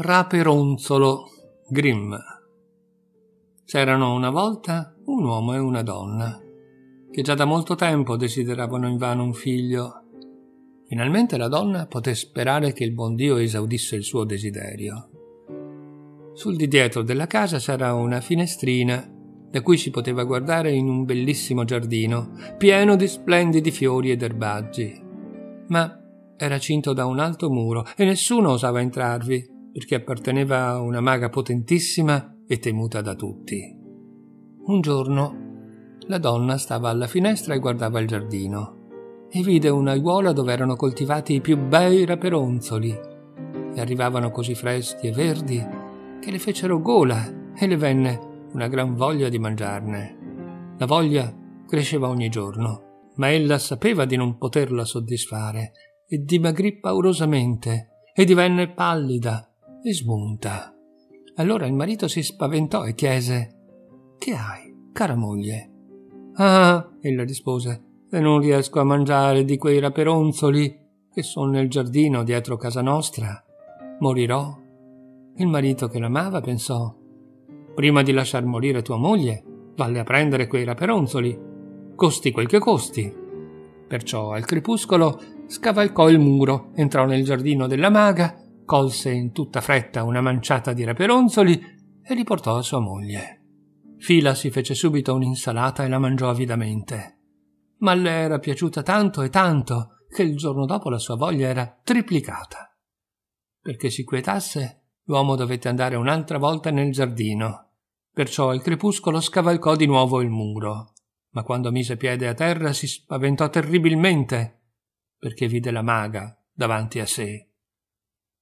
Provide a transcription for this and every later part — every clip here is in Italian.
Raperonzolo Grimm. C'erano una volta un uomo e una donna, che già da molto tempo desideravano invano un figlio. Finalmente la donna poté sperare che il buon Dio esaudisse il suo desiderio. Sul di dietro della casa c'era una finestrina da cui si poteva guardare in un bellissimo giardino, pieno di splendidi fiori ed erbaggi. Ma era cinto da un alto muro e nessuno osava entrarvi, perché apparteneva a una maga potentissima e temuta da tutti. Un giorno la donna stava alla finestra e guardava il giardino e vide un'aiuola dove erano coltivati i più bei raperonzoli e arrivavano così freschi e verdi che le fecero gola e le venne una gran voglia di mangiarne. La voglia cresceva ogni giorno, ma ella sapeva di non poterla soddisfare e dimagrì paurosamente e divenne pallida e smunta. Allora il marito si spaventò e chiese: Che hai, cara moglie? Ah, ella rispose: E non riesco a mangiare di quei raperonzoli che sono nel giardino dietro casa nostra. Morirò? Il marito che l'amava pensò: Prima di lasciar morire tua moglie, valle a prendere quei raperonzoli, costi quel che costi. Perciò al crepuscolo scavalcò il muro, entrò nel giardino della maga colse in tutta fretta una manciata di raperonzoli e li portò a sua moglie. Fila si fece subito un'insalata e la mangiò avidamente. Ma le era piaciuta tanto e tanto che il giorno dopo la sua voglia era triplicata. Perché si quietasse, l'uomo dovette andare un'altra volta nel giardino. Perciò al crepuscolo scavalcò di nuovo il muro. Ma quando mise piede a terra si spaventò terribilmente, perché vide la maga davanti a sé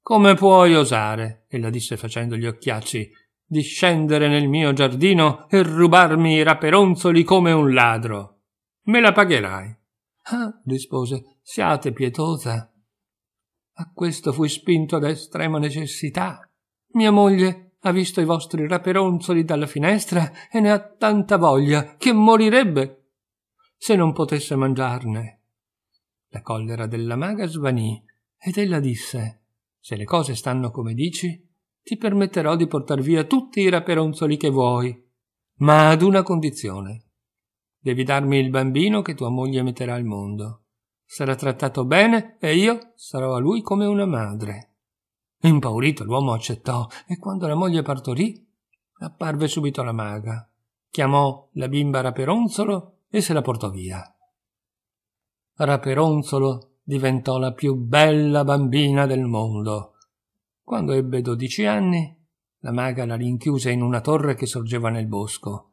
come puoi osare, ella disse facendo gli occhiacci, di scendere nel mio giardino e rubarmi i raperonzoli come un ladro? Me la pagherai. Ah, rispose, siate pietosa. A questo fui spinto da estrema necessità. Mia moglie ha visto i vostri raperonzoli dalla finestra e ne ha tanta voglia che morirebbe se non potesse mangiarne. La collera della maga svanì ed ella disse se le cose stanno come dici, ti permetterò di portar via tutti i raperonzoli che vuoi, ma ad una condizione. Devi darmi il bambino che tua moglie metterà al mondo. Sarà trattato bene e io sarò a lui come una madre. Impaurito l'uomo accettò e quando la moglie partorì, apparve subito la maga. Chiamò la bimba Raperonzolo e se la portò via. Raperonzolo diventò la più bella bambina del mondo. Quando ebbe dodici anni, la maga la rinchiuse in una torre che sorgeva nel bosco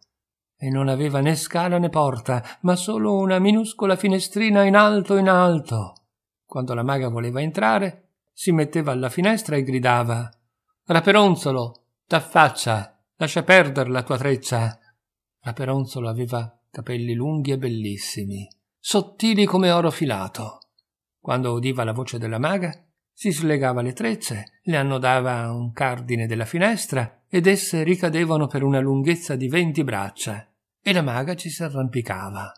e non aveva né scala né porta, ma solo una minuscola finestrina in alto in alto. Quando la maga voleva entrare, si metteva alla finestra e gridava Raperonzolo, t'affaccia, lascia perdere la tua treccia. Raperonzolo aveva capelli lunghi e bellissimi, sottili come oro filato quando udiva la voce della maga, si slegava le trezze, le annodava un cardine della finestra ed esse ricadevano per una lunghezza di venti braccia e la maga ci si arrampicava.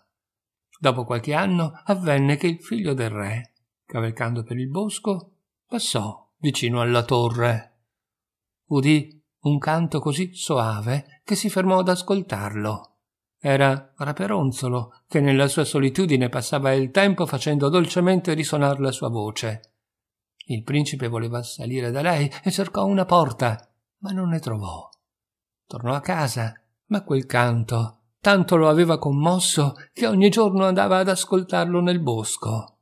Dopo qualche anno avvenne che il figlio del re, cavalcando per il bosco, passò vicino alla torre. Udì un canto così soave che si fermò ad ascoltarlo era Raperonzolo, che nella sua solitudine passava il tempo facendo dolcemente risuonare la sua voce. Il principe voleva salire da lei e cercò una porta, ma non ne trovò. Tornò a casa, ma quel canto tanto lo aveva commosso che ogni giorno andava ad ascoltarlo nel bosco.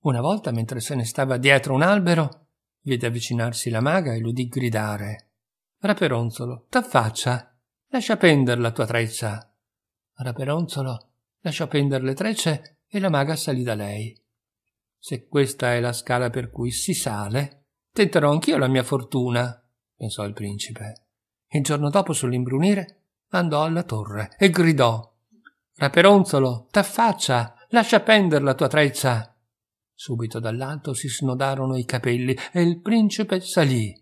Una volta, mentre se ne stava dietro un albero, vide avvicinarsi la maga e l'udì gridare Raperonzolo, t'affaccia, lascia pender la tua treccia, Raperonzolo lasciò pendere le trecce e la maga salì da lei. Se questa è la scala per cui si sale, tenterò anch'io la mia fortuna, pensò il principe. Il giorno dopo, sull'imbrunire, andò alla torre e gridò Raperonzolo, t'affaccia, lascia pender la tua treccia. Subito dall'alto si snodarono i capelli e il principe salì.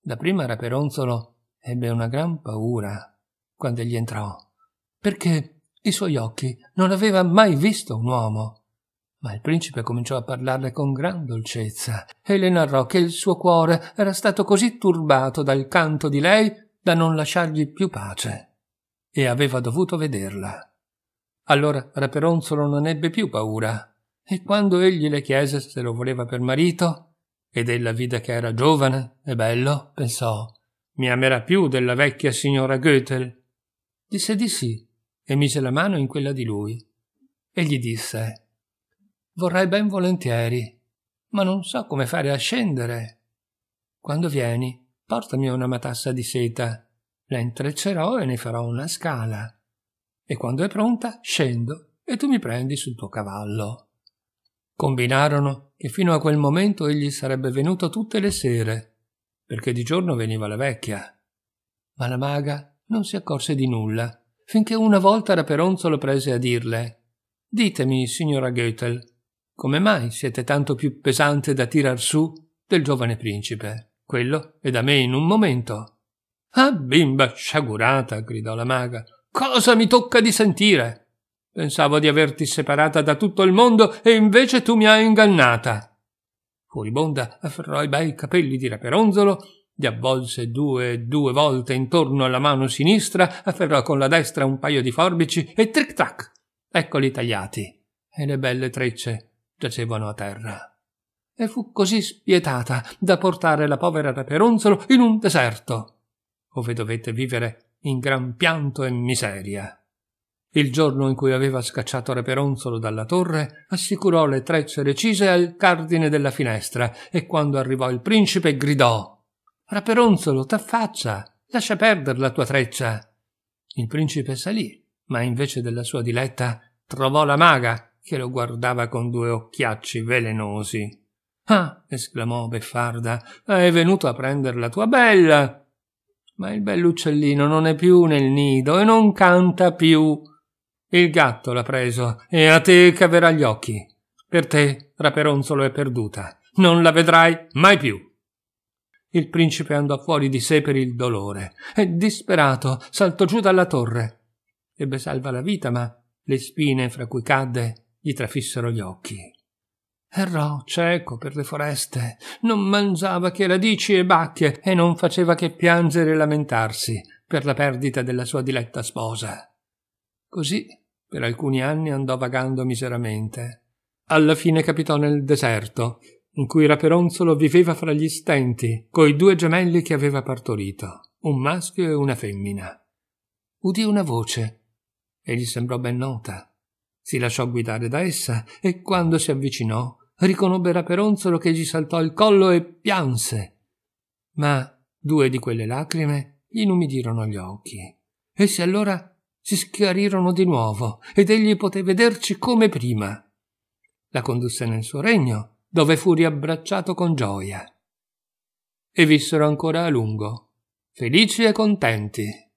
Da prima Raperonzolo ebbe una gran paura quando egli entrò perché i suoi occhi non aveva mai visto un uomo. Ma il principe cominciò a parlarle con gran dolcezza e le narrò che il suo cuore era stato così turbato dal canto di lei da non lasciargli più pace e aveva dovuto vederla. Allora Raperonzolo non ebbe più paura e quando egli le chiese se lo voleva per marito ed ella vide che era giovane e bello, pensò mi amerà più della vecchia signora Goethe. Disse di sì e mise la mano in quella di lui e gli disse Vorrei ben volentieri, ma non so come fare a scendere. Quando vieni, portami una matassa di seta, la intreccerò e ne farò una scala. E quando è pronta, scendo e tu mi prendi sul tuo cavallo. Combinarono che fino a quel momento egli sarebbe venuto tutte le sere, perché di giorno veniva la vecchia. Ma la maga non si accorse di nulla finché una volta Raperonzolo prese a dirle Ditemi, signora Goethel, come mai siete tanto più pesante da tirar su del giovane principe? Quello è da me in un momento. Ah, bimba sciagurata, gridò la maga, cosa mi tocca di sentire? Pensavo di averti separata da tutto il mondo e invece tu mi hai ingannata. Furibonda afferrò i bei capelli di Raperonzolo gli avvolse due, due volte intorno alla mano sinistra, afferrò con la destra un paio di forbici e tric tac. Eccoli tagliati. E le belle trecce giacevano a terra e fu così spietata da portare la povera Raperonzolo in un deserto, ove dovette vivere in gran pianto e miseria. Il giorno in cui aveva scacciato Raperonzolo dalla torre, assicurò le trecce recise al cardine della finestra e quando arrivò il principe gridò Raperonzolo, t'affaccia, lascia perdere la tua treccia. Il principe salì, ma invece della sua diletta trovò la maga che lo guardava con due occhiacci velenosi. Ah, esclamò Beffarda, è venuto a prendere la tua bella. Ma il bell'uccellino non è più nel nido e non canta più. Il gatto l'ha preso e a te caverà gli occhi. Per te, Raperonzolo è perduta. Non la vedrai mai più. Il principe andò fuori di sé per il dolore e, disperato, saltò giù dalla torre. Ebbe salva la vita, ma le spine fra cui cadde gli trafissero gli occhi. Errò cieco per le foreste, non mangiava che radici e bacche e non faceva che piangere e lamentarsi per la perdita della sua diletta sposa. Così per alcuni anni andò vagando miseramente. Alla fine capitò nel deserto, in cui Raperonzolo viveva fra gli stenti, coi due gemelli che aveva partorito, un maschio e una femmina. Udì una voce, e gli sembrò ben nota. Si lasciò guidare da essa, e quando si avvicinò, riconobbe Raperonzolo che gli saltò il collo e pianse. Ma due di quelle lacrime gli inumidirono gli occhi. Essi allora si schiarirono di nuovo, ed egli poté vederci come prima. La condusse nel suo regno, dove fu riabbracciato con gioia. E vissero ancora a lungo, felici e contenti.